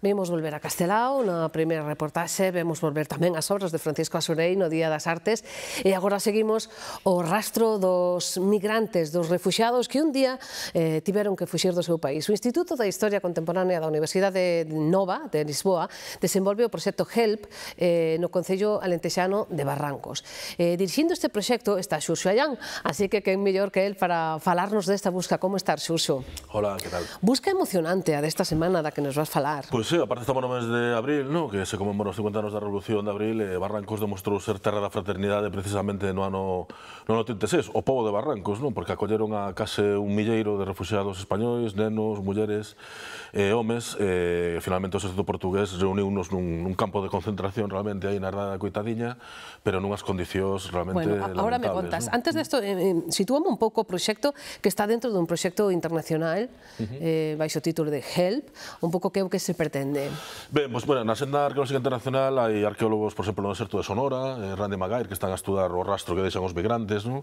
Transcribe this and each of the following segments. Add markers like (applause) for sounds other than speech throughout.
Vimos volver a Castelao, na primeira reportaxe, vemos volver tamén as obras de Francisco Asurei no Día das Artes, e agora seguimos o rastro dos migrantes, dos refugiados que un día eh, tiveron que fuxir do seu país. O Instituto da Historia Contemporánea da Universidade Nova de Lisboa desenvolve o proxecto HELP eh, no Concello Alentexano de Barrancos. Eh, dirixindo este proxecto está Xurxo Allán, así que quen mellor que el para falarnos desta busca. Como estar, Xurxo? Hola, que tal? Busca emocionante a desta semana da que nos vas falar. Pois pues sí, aparte estamos no mes de abril, no? que se conmemora os 50 anos da Revolución de Abril, e eh, Barrancos demostrou ser terra da fraternidade precisamente no ano, no ano 36, o povo de Barrancos, non? porque acolleron a case un milleiro de refugiados españoles, nenos, mulleres eh, homes, e eh, finalmente o exército portugués reuniu-nos nun, nun campo de concentración realmente aí na Rada da Coitadiña, pero nunhas condicións realmente bueno, ahora me contas. ¿no? Antes de esto, eh, situamos un pouco o proxecto que está dentro dun proxecto internacional, uh -huh. eh, baixo título de HELP, un pouco que é o que se pertence pretende? Ben, pois, bueno, na senda arqueolóxica internacional hai arqueólogos, por exemplo, no deserto de Sonora, eh, Randy Magair, que están a estudar o rastro que deixan os migrantes, non?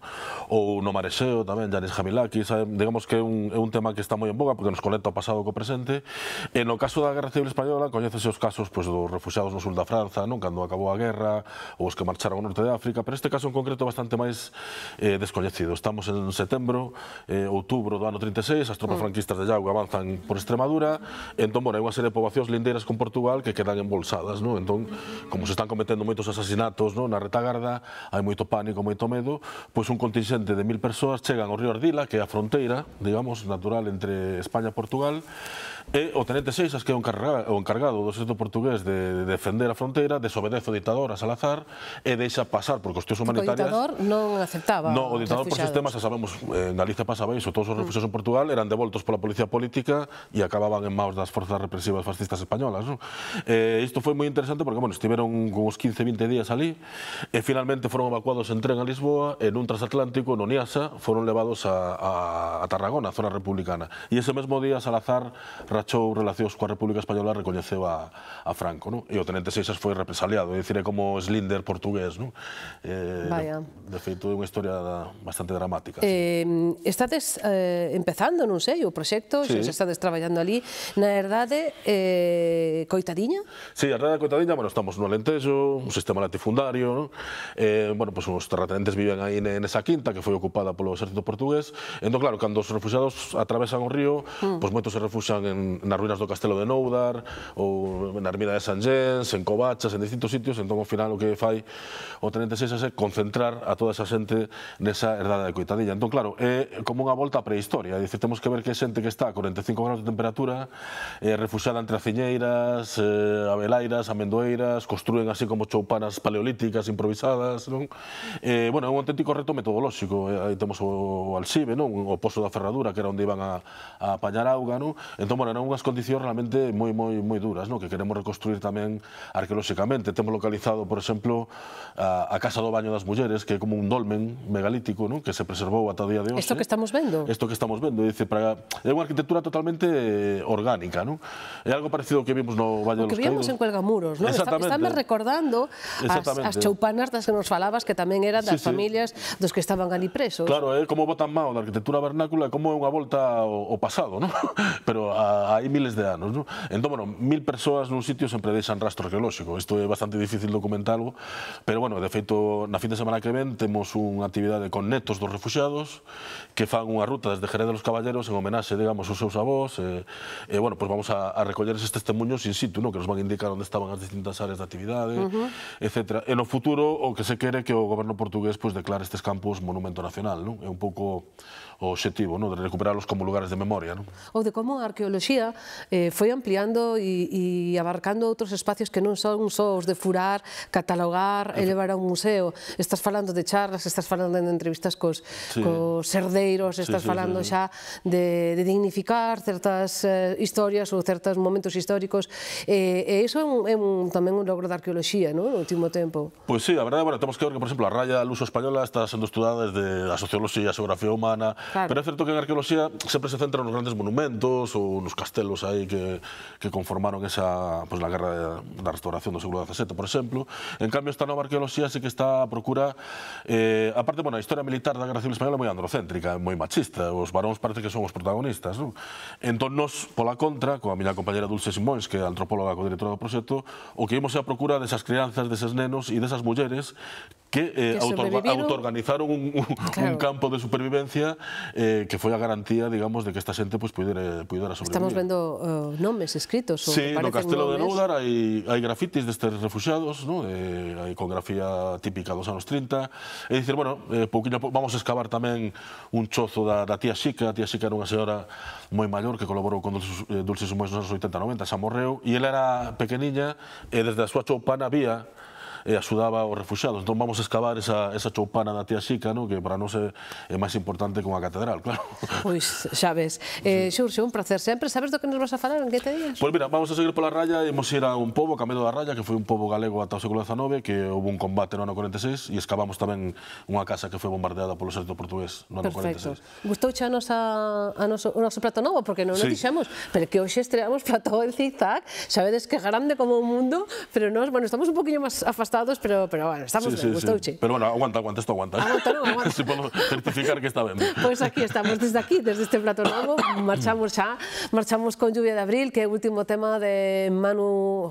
ou no Mareseo tamén, Janis Jamilakis, eh, digamos que é un, é un tema que está moi en boga porque nos conecta o pasado co presente. E no caso da Guerra Civil Española, coñecese os casos pois, dos refugiados no sul da Franza, non? cando acabou a guerra, ou os que marcharon ao norte de África, pero este caso en concreto bastante máis eh, descoñecido. Estamos en setembro, eh, outubro do ano 36, as tropas mm. franquistas de Iago avanzan por Extremadura, entón, bueno, hai unha serie de poboacións relacións lindeiras con Portugal que quedan embolsadas, non? Entón, como se están cometendo moitos asasinatos non? na retagarda, hai moito pánico, moito medo, pois un contingente de mil persoas chegan ao río Ardila, que é a fronteira, digamos, natural entre España e Portugal, e o Tenente Seixas, que é o encargado, do sexto portugués de, defender a fronteira, desobedece o ditador a Salazar e deixa pasar por cuestións humanitarias... O ditador non aceptaba No, o ditador por pois, sistemas, xa sabemos, eh, en Galicia pasaba iso, todos os refugiados en Portugal eran devoltos pola policía política e acababan en maus das forzas represivas fascistas artistas españolas. Non? Eh, isto foi moi interesante porque, bueno, estiveron con uns 15, 20 días ali e finalmente foron evacuados en tren a Lisboa en un transatlántico, no Niasa, foron levados a, a, a Tarragona, a zona republicana. E ese mesmo día Salazar rachou relacións coa República Española e recoñeceu a, a Franco. Non? E o Tenente Seixas foi represaliado, é dicir, é como Slinder portugués. Non? Eh, Vaya. De, de feito, é unha historia bastante dramática. Eh, sí. Estades eh, empezando, non sei, o proxecto, sí. se estades traballando ali, na verdade, eh, Coitadiña? Sí, a Rada de Coitadiña, bueno, estamos no Alentejo, un sistema latifundario, ¿no? eh, bueno, pues os terratenentes viven aí nesa quinta que foi ocupada polo exército portugués, entón, claro, cando os refugiados atravesan o río, mm. pois pues, moitos se refuxan en, nas ruínas do castelo de Noudar, ou na ermida de San Gens, en Covachas, en distintos sitios, entón, ao final, o que fai o Tenente é é concentrar a toda esa xente nesa herdada de Coitadiña. Entón, claro, é como unha volta á prehistoria, É dicir, temos que ver que xente que está a 45 grados de temperatura, eh, refuxada entre a Piñeiras, eh, abelairas, Amendoeiras, construen así como choupanas paleolíticas improvisadas, non? Eh, bueno, é un auténtico reto metodolóxico. Eh, aí temos o, o Alxibe, non? O Pozo da Ferradura, que era onde iban a, a apañar auga, non? Entón, bueno, eran unhas condicións realmente moi, moi, moi duras, non? Que queremos reconstruir tamén arqueolóxicamente. Temos localizado, por exemplo, a, a Casa do Baño das Mulleres, que é como un dolmen megalítico, non? Que se preservou ata o día de hoxe. Isto que estamos vendo? Isto que estamos vendo. Dice, para... É unha arquitectura totalmente eh, orgánica, non? É algo parecido parecido ao que vimos no Valle o que vimos Caídos. en Cuelgamuros, non? Está, estáme recordando as, as choupanas das que nos falabas que tamén eran das sí, familias dos que estaban ali presos. Claro, é como botan mao da arquitectura vernácula como é unha volta ao, pasado, non? (laughs) Pero a, hai miles de anos, non? Entón, bueno, mil persoas nun sitio sempre deixan rastro arqueolóxico. Isto é bastante difícil documentalo, pero, bueno, de feito, na fin de semana que ven temos unha actividade con netos dos refugiados que fan unha ruta desde Jerez de los Caballeros en homenaxe, digamos, aos seus avós. E, e bueno, pois pues vamos a, a recoller estes testemunhos in situ, non? que nos van indicar onde estaban as distintas áreas de actividade, uh -huh. etc. E no futuro, o que se quere que o goberno portugués pois, declare estes campos monumento nacional. Non? É un pouco o objetivo, non? de recuperarlos como lugares de memoria. Non? Ou de como a arqueoloxía eh, foi ampliando e, e abarcando outros espacios que non son só os de furar, catalogar, Efe. elevar a un museo. Estás falando de charlas, estás falando de entrevistas cos, sí. cos herdeiros, estás sí, sí, falando sí, sí. xa de, de dignificar certas eh, historias ou certos momentos históricos. E, eh, e eh, iso é, un, é un, tamén un logro da arqueoloxía, non? No último tempo. Pois sí, a verdade, bueno, temos que ver que, por exemplo, a raya luso española está sendo estudada desde a socioloxía, a xeografía humana, claro. pero é certo que en arqueoloxía sempre se centra nos grandes monumentos ou nos castelos aí que, que conformaron esa, pues, la guerra da restauración do século XVII, por exemplo. En cambio, esta nova arqueoloxía sí que está a procura, eh, aparte, bueno, a historia militar da guerra civil española é moi androcéntrica, moi machista, os varóns parece que son os protagonistas, non? Entón, nos, pola contra, coa miña compañera Dulce Xosé Simóns, que é antropóloga co director do proxecto, o que imos é a procura desas crianzas, deses nenos e desas mulleres que, eh, autoorganizaron un, campo de supervivencia eh, que fue la garantía, digamos, de que esta gente pues, pudiera, pudiera sobrevivir. Estamos viendo eh, nombres escritos. Sí, no Castelo de hay, grafitis de estos refugiados, ¿no? eh, hay iconografía típica los años 30. Y decir bueno, eh, vamos a excavar también un chozo de la tía Chica, la tía Chica era una señora muy mayor, que colaboró con Dulces, eh, Dulces los los 80 90, xa morreu, e era pequeñita eh, desde a súa pan había e axudaba aos refugiados. Entón vamos a excavar esa, esa choupana da tía Xica, no? que para nós é, é máis importante que unha catedral, claro. Pois, xa ves. Eh, Xurxo, un placer sempre. Sabes do que nos vas a falar? En que te días? Pois pues mira, vamos a seguir pola raya, mos ir a un pobo, Camedo da Raya, que foi un pobo galego ata o século XIX, que houve un combate no ano 46, e excavamos tamén unha casa que foi bombardeada polo exército portugués no ano Perfecto. 46. Gustou xa a nosa, a noso, o noso plato novo, porque non sí. o dixemos, pero que hoxe estreamos plato en zigzag, sabedes que grande como o mundo, pero nós, bueno, estamos un poquinho máis afastados pero, pero bueno, estamos en Pero bueno, aguanta, aguanta, esto aguanta. Aguanta, no, aguanta. (laughs) si puedo certificar que está bien pues aquí estamos, desde aquí, desde este plato nuevo marchamos ya, marchamos con Lluvia de Abril, que es último tema de Manu